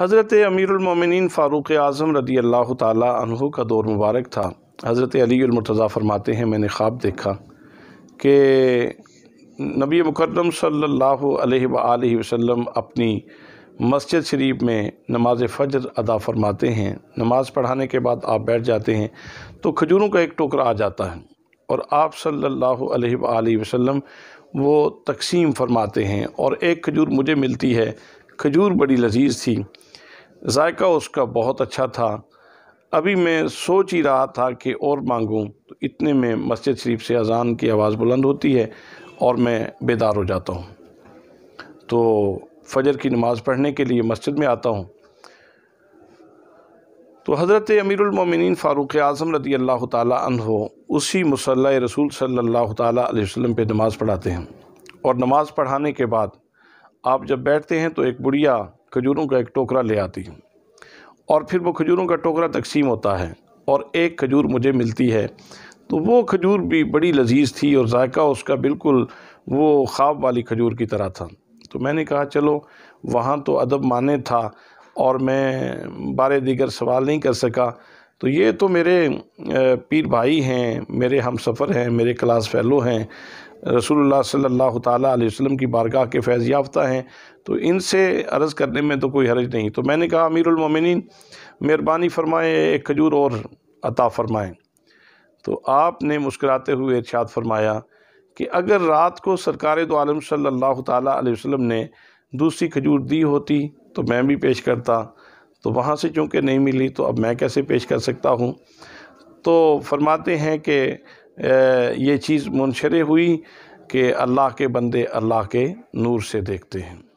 हज़रत अमीरमिन फ़ारूक आज़म रदी अल्लाह तहु का दौर मुबारक था हज़रत अलीमरतज़ा फरमाते हैं मैंने ख्वाब देखा कि नबी मुकदम सल्ला वसम अपनी मस्जिद शरीफ में नमाज फजर अदा फरमाते हैं नमाज़ पढ़ाने के बाद आप बैठ जाते हैं तो खजूरों का एक टोकरा आ जाता है और आप सल्ला वसम वो तकसीम फरमाते हैं और एक खजूर मुझे मिलती है खजूर बड़ी लजीज थी जायका उसका बहुत अच्छा था अभी मैं सोच ही रहा था कि और मांगूं तो इतने में मस्जिद शरीफ से अजान की आवाज़ बुलंद होती है और मैं बेदार हो जाता हूँ तो फजर की नमाज़ पढ़ने के लिए मस्जिद में आता हूँ तो हज़रत अमीरमिन फ़ारूक आज़म रदी अल्लाह तहो उसी मसल रसूल सल्ला तसम पर नमाज़ पढ़ाते हैं और नमाज़ पढ़ाने के बाद आप जब बैठते हैं तो एक बुढ़िया खजूरों का एक टोकरा ले आती हूँ और फिर वो खजूरों का टोकरा तकसीम होता है और एक खजूर मुझे मिलती है तो वो खजूर भी बड़ी लजीज थी और जायका उसका बिल्कुल वो ख़्वाब वाली खजूर की तरह था तो मैंने कहा चलो वहाँ तो अदब माने था और मैं बारे दीगर सवाल नहीं कर सका तो ये तो मेरे पीर भाई हैं मेरे हम सफ़र हैं मेरे क्लास फैलो हैं रसूलुल्लाह सल्लल्लाहु अलैहि वसल्लम की बारगाह के फैज़ याफ्ता हैं तो इनसे अर्ज़ करने में तो कोई हरज नहीं तो मैंने कहा अमीरमिन मेहरबानी फ़रमाएँ एक खजूर और अता फ़रमाएँ तो आपने मुस्कराते हुए इर्शाद फरमाया कि अगर रात को सरकार दो आलम सल्लल्लाहु अलैहि वसल्लम ने दूसरी खजूर दी होती तो मैं भी पेश करता तो वहाँ से चूँकि नहीं मिली तो अब मैं कैसे पेश कर सकता हूँ तो फरमाते हैं कि ये चीज़ मुनशर हुई कि अल्लाह के बंदे अल्लाह के नूर से देखते हैं